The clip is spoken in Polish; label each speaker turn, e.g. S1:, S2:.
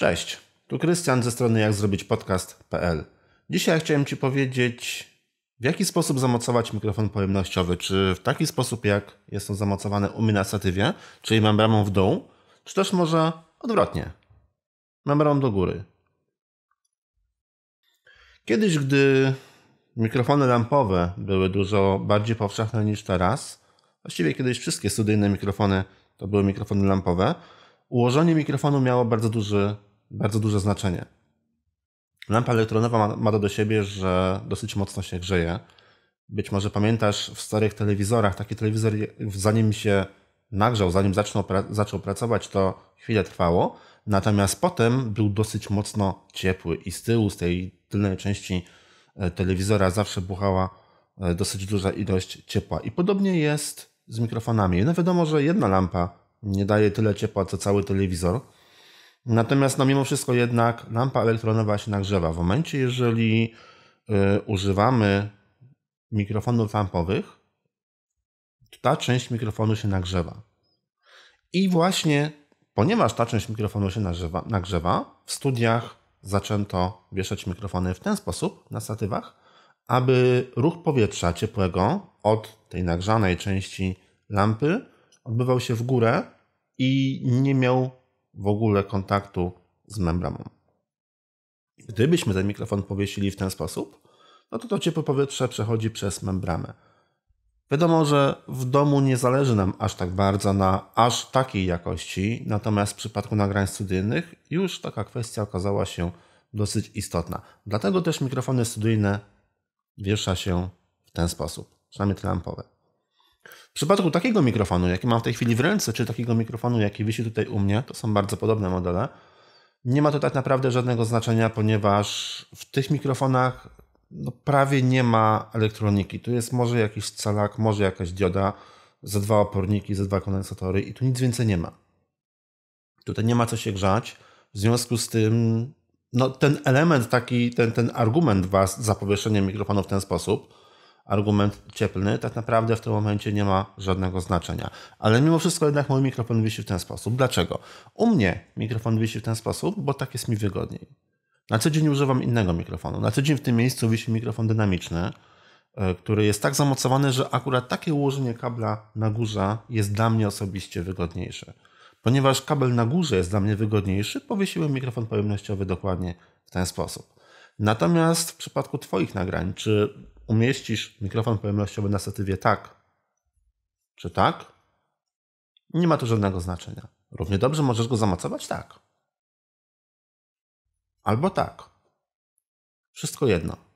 S1: Cześć, tu Krystian ze strony jak zrobić podcast.pl. Dzisiaj chciałem Ci powiedzieć, w jaki sposób zamocować mikrofon pojemnościowy. Czy w taki sposób, jak jest on zamocowany u mnie na statywie, czyli membramą w dół, czy też może odwrotnie, membramą do góry. Kiedyś, gdy mikrofony lampowe były dużo bardziej powszechne niż teraz, właściwie kiedyś wszystkie studyjne mikrofony to były mikrofony lampowe, ułożenie mikrofonu miało bardzo duży bardzo duże znaczenie. Lampa elektronowa ma, to do siebie, że dosyć mocno się grzeje. Być może pamiętasz w starych telewizorach, taki telewizor, zanim się nagrzał, zanim zaczął, zaczął pracować, to chwilę trwało. Natomiast potem był dosyć mocno ciepły i z tyłu, z tej tylnej części e, telewizora zawsze buchała e, dosyć duża ilość ciepła. I podobnie jest z mikrofonami. No wiadomo, że jedna lampa nie daje tyle ciepła co cały telewizor, Natomiast no, mimo wszystko jednak lampa elektronowa się nagrzewa. W momencie, jeżeli y, używamy mikrofonów lampowych, ta część mikrofonu się nagrzewa. I właśnie ponieważ ta część mikrofonu się nagrzewa, nagrzewa w studiach zaczęto wieszać mikrofony w ten sposób na statywach, aby ruch powietrza ciepłego od tej nagrzanej części lampy odbywał się w górę i nie miał w ogóle kontaktu z membraną. Gdybyśmy ten mikrofon powiesili w ten sposób, no to to ciepłe powietrze przechodzi przez membranę. Wiadomo, że w domu nie zależy nam aż tak bardzo na aż takiej jakości, natomiast w przypadku nagrań studyjnych już taka kwestia okazała się dosyć istotna. Dlatego też mikrofony studyjne wiesza się w ten sposób, przynajmniej te lampowe. W przypadku takiego mikrofonu, jaki mam w tej chwili w ręce, czy takiego mikrofonu, jaki wisi tutaj u mnie, to są bardzo podobne modele, nie ma to tak naprawdę żadnego znaczenia, ponieważ w tych mikrofonach no, prawie nie ma elektroniki. Tu jest może jakiś scalak, może jakaś dioda, ze dwa oporniki, ze dwa kondensatory i tu nic więcej nie ma. Tutaj nie ma co się grzać. W związku z tym no, ten element taki, ten, ten argument was za powieszenie mikrofonu w ten sposób – argument cieplny tak naprawdę w tym momencie nie ma żadnego znaczenia. Ale mimo wszystko jednak mój mikrofon wisi w ten sposób. Dlaczego? U mnie mikrofon wisi w ten sposób, bo tak jest mi wygodniej. Na co dzień używam innego mikrofonu. Na co dzień w tym miejscu wisi mikrofon dynamiczny, e, który jest tak zamocowany, że akurat takie ułożenie kabla na górze jest dla mnie osobiście wygodniejsze. Ponieważ kabel na górze jest dla mnie wygodniejszy, powiesiłem mikrofon pojemnościowy dokładnie w ten sposób. Natomiast w przypadku Twoich nagrań, czy umieścisz mikrofon pojemnościowy na statywie tak czy tak, nie ma to żadnego znaczenia. Równie dobrze możesz go zamocować tak. Albo tak. Wszystko jedno.